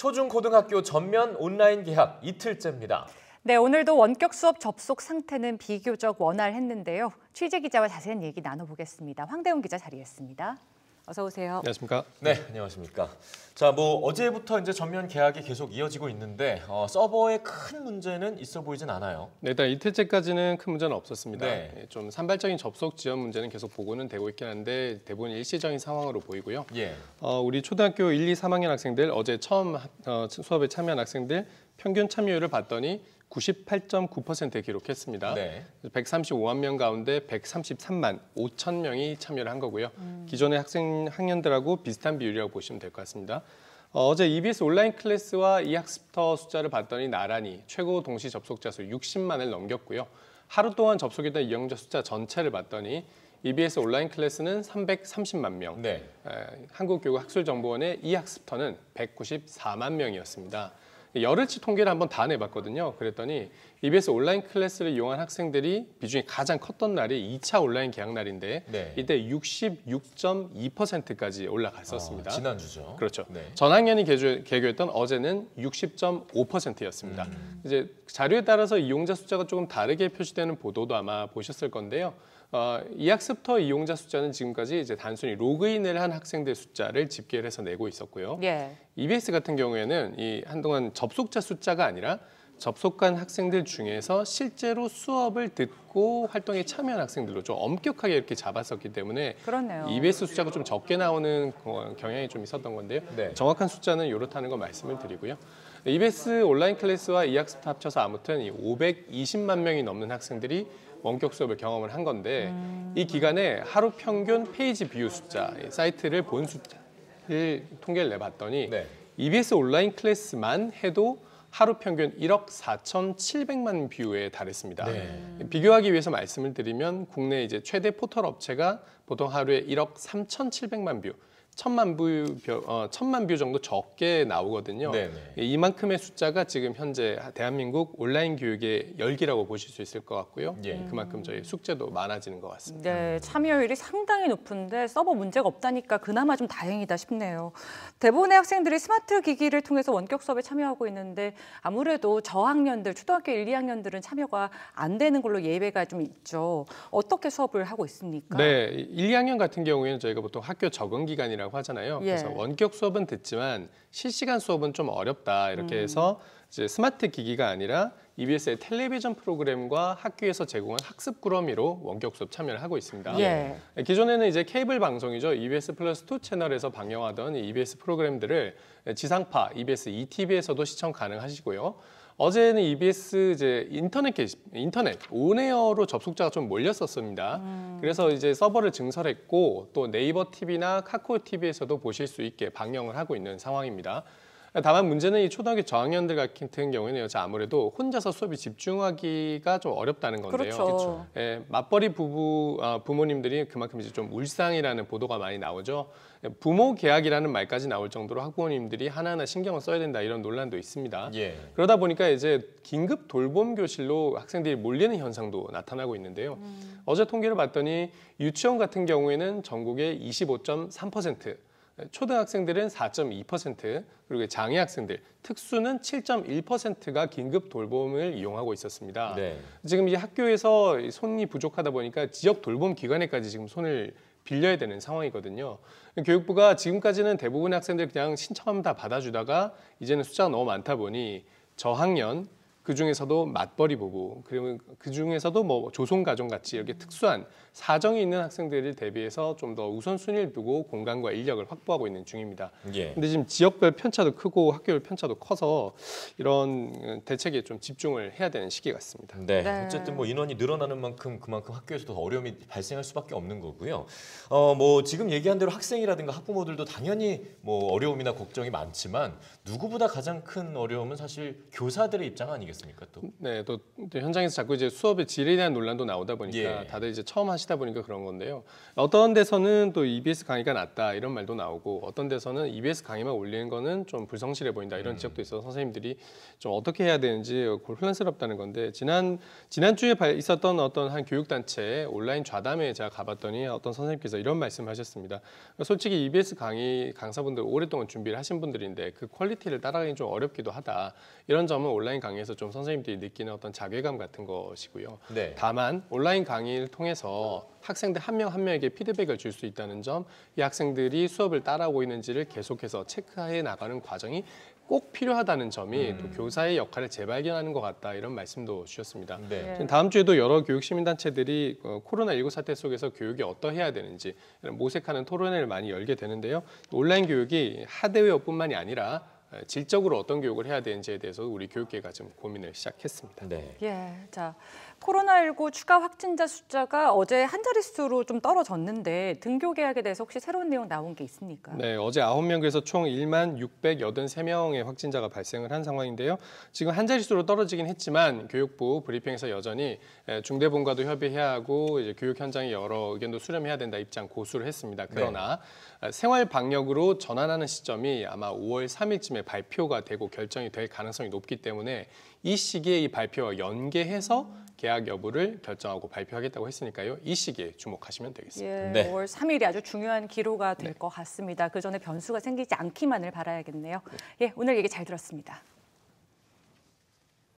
초중고등학교 전면 온라인 개학 이틀째입니다. 네, 오늘도 원격 수업 접속 상태는 비교적 원활했는데요. 취재 기자와 자세한 얘기 나눠보겠습니다. 황대웅 기자 자리했습니다. 어서 오세요. 안녕하십니까? 네, 안녕하십니까. 자, 뭐 어제부터 이제 전면 계약이 계속 이어지고 있는데 어, 서버에 큰 문제는 있어 보이진 않아요. 네, 일단 이틀째까지는 큰 문제는 없었습니다. 네. 예, 좀 산발적인 접속 지연 문제는 계속 보고는 되고 있긴 한데 대부분 일시적인 상황으로 보이고요. 예. 어, 우리 초등학교 1, 2, 3학년 학생들 어제 처음 어, 수업에 참여한 학생들 평균 참여율을 봤더니 98.9% 기록했습니다. 네. 135만 명 가운데 133만 5천 명이 참여를 한 거고요. 음. 기존의 학생 학년들하고 비슷한 비율이라고 보시면 될 것 같습니다. 어, 제 EBS 온라인 클래스와 이 학습터 숫자를 봤더니 나란히 최고 동시 접속자 수 60만을 넘겼고요. 하루 동안 접속했던 이용자 숫자 전체를 봤더니 EBS 온라인 클래스는 330만 명, 네. 한국교육학술정보원의 이 학습터는 194만 명이었습니다. 열흘치 통계를 한번 다 내봤거든요. 그랬더니 EBS 온라인 클래스를 이용한 학생들이 비중이 가장 컸던 날이 2차 온라인 개학 날인데 네. 이때 66.2%까지 올라갔었습니다. 아, 지난주죠. 그렇죠. 네. 전학년이 개조, 개교했던 어제는 60.5%였습니다. 음. 이제 자료에 따라서 이용자 숫자가 조금 다르게 표시되는 보도도 아마 보셨을 건데요. 어, 이학습터 이용자 숫자는 지금까지 이제 단순히 로그인을 한 학생들 숫자를 집계를 해서 내고 있었고요. 예. EBS 같은 경우에는 이 한동안 접속자 숫자가 아니라 접속한 학생들 중에서 실제로 수업을 듣고 활동에 참여한 학생들로 좀 엄격하게 이렇게 잡았었기 때문에 그렇네요. EBS 숫자가 좀 적게 나오는 경향이 좀 있었던 건데요. 네. 정확한 숫자는 이렇다는 거 말씀을 드리고요. EBS 온라인 클래스와 이학습터 합쳐서 아무튼 이 520만 명이 넘는 학생들이 원격 수업을 경험을 한 건데 음. 이 기간에 하루 평균 페이지 비유 숫자, 사이트를 본 숫자를 통계를 내봤더니 네. EBS 온라인 클래스만 해도 하루 평균 1억 4,700만 뷰에 달했습니다. 네. 비교하기 위해서 말씀을 드리면 국내 이제 최대 포털 업체가 보통 하루에 1억 3,700만 뷰, 천만 뷰, 어, 천만 뷰 정도 적게 나오거든요. 네네. 네. 예, 이만큼의 숫자가 지금 현재 대한민국 온라인 교육의 열기라고 보실 수 있을 것 같고요. 예. 그만큼 저희 숙제도 많아지는 것 같습니다. 네, 참여율이 상당히 높은데 서버 문제가 없다니까 그나마 좀 다행이다 싶네요. 대부분의 학생들이 스마트 기기를 통해서 원격 수업에 참여하고 있는데 아무래도 저학년들, 초등학교 1, 2학년들은 참여가 안 되는 걸로 예외가 좀 있죠. 어떻게 수업을 하고 있습니까? 네, 1, 2학년 같은 경우에는 저희가 보통 학교 적응 기간이 수업이라고 하잖아요. 예. 그래서 원격 수업은 듣지만 실시간 수업은 좀 어렵다 이렇게 음. 해서 이제 스마트 기기가 아니라 EBS의 텔레비전 프로그램과 학교에서 제공한 학습 꾸러미로 원격 수업 참여를 하고 있습니다. 예. 네, 기존에는 이제 케이블 방송이죠. EBS 플러스 2 채널에서 방영하던 EBS 프로그램들을 지상파 EBS ETV에서도 시청 가능하시고요. 어제는 EBS 이제 인터넷 게시, 인터넷 온에어로 접속자가 좀 몰렸었습니다. 음. 그래서 이제 서버를 증설했고 또 네이버 TV나 카카오 TV에서도 보실 수 있게 방영을 하고 있는 상황입니다. 다만 문제는 이 초등학교 저학년들 같은 경우에는 아무래도 혼자서 수업에 집중하기가 좀 어렵다는 건데요. 그렇죠. 그렇죠. 예, 맞벌이 부부 아, 부모님들이 그만큼 이제 좀 울상이라는 보도가 많이 나오죠. 예, 부모 계약이라는 말까지 나올 정도로 학부모님들이 하나하나 신경을 써야 된다 이런 논란도 있습니다. 예. 그러다 보니까 이제 긴급 돌봄 교실로 학생들이 몰리는 현상도 나타나고 있는데요. 음. 어제 통계를 봤더니 유치원 같은 경우에는 전국의 25.3% 초등학생들은 4.2%, 그리고 장애 학생들, 특수는 7.1%가 긴급 돌봄을 이용하고 있었습니다. 네. 지금 이제 학교에서 손이 부족하다 보니까 지역 돌봄 기관에까지 지금 손을 빌려야 되는 상황이거든요. 교육부가 지금까지는 대부분 학생들 그냥 신청하면 다 받아주다가 이제는 숫자가 너무 많다 보니 저학년 그 중에서도 맞벌이 보고 그리고 그 중에서도 뭐 조선 가정 같이 이렇게 특수한 사정이 있는 학생들을 대비해서 좀 더 우선순위를 두고 공간과 인력을 확보하고 있는 중입니다. 예. 근데 지금 지역별 편차도 크고 학교별 편차도 커서 이런 대책에 좀 집중을 해야 되는 시기 같습니다. 네. 네. 어쨌든 뭐 인원이 늘어나는 만큼 그만큼 학교에서도 어려움이 발생할 수밖에 없는 거고요. 어 뭐 지금 얘기한 대로 학생이라든가 학부모들도 당연히 뭐 어려움이나 걱정이 많지만 누구보다 가장 큰 어려움은 사실 교사들의 입장 아니겠습니까? 않습니까? 또 네, 또, 현장에서 자꾸 이제 수업의 질에 대한 논란도 나오다 보니까 예. 다들 이제 처음 하시다 보니까 그런 건데요. 어떤 데서는 또 EBS 강의가 낫다 이런 말도 나오고 어떤 데서는 EBS 강의만 올리는 거는 좀 불성실해 보인다 이런 음. 지적도 있어서 선생님들이 좀 어떻게 해야 되는지 혼란스럽다는 건데 지난 지난 주에 있었던 어떤 한 교육 단체 온라인 좌담에 제가 가봤더니 어떤 선생님께서 이런 말씀하셨습니다. 솔직히 EBS 강의 강사분들 오랫동안 준비를 하신 분들인데 그 퀄리티를 따라가기 좀 어렵기도 하다. 이런 점은 온라인 강의에서 좀 선생님들이 느끼는 어떤 자괴감 같은 것이고요. 네. 다만 온라인 강의를 통해서 학생들 한 명한 한 명에게 피드백을 줄 수 있다는 점, 이 학생들이 수업을 따라오고 있는지를 계속해서 체크해 나가는 과정이 꼭 필요하다는 점이 음. 또 교사의 역할을 재발견하는 것 같다 이런 말씀도 주셨습니다. 네. 네. 다음 주에도 여러 교육 시민단체들이 어, 코로나19 사태 속에서 교육이 어떠해야 되는지 모색하는 토론회를 많이 열게 되는데요. 온라인 교육이 하대회뿐만이 아니라 질적으로 어떤 교육을 해야 되는지에 대해서 우리 교육계가 좀 고민을 시작했습니다. 네. 예, 자 코로나19 추가 확진자 숫자가 어제 한 자릿수로 좀 떨어졌는데 등교 계약에 대해서 혹시 새로운 내용 나온 게 있습니까? 네, 어제 9명에서 중총 1만 683명의 확진자가 발생을 한 상황인데요. 지금 한 자릿수로 떨어지긴 했지만 교육부 브리핑에서 여전히 중대본과도 협의해야 하고 이제 교육 현장의 여러 의견도 수렴해야 된다 입장 고수를 했습니다. 그러나 네. 생활 방역으로 전환하는 시점이 아마 5월 3일쯤에 내에 발표가 되고 결정이 될 가능성이 높기 때문에 이 시기에 이 발표와 연계해서 계약 여부를 결정하고 발표하겠다고 했으니까요. 이 시기에 주목하시면 되겠습니다. 예, 네. 5월 3일이 아주 중요한 기로가 될것 네. 같습니다. 그 전에 변수가 생기지 않기만을 바라야겠네요. 네. 예, 오늘 얘기 잘 들었습니다.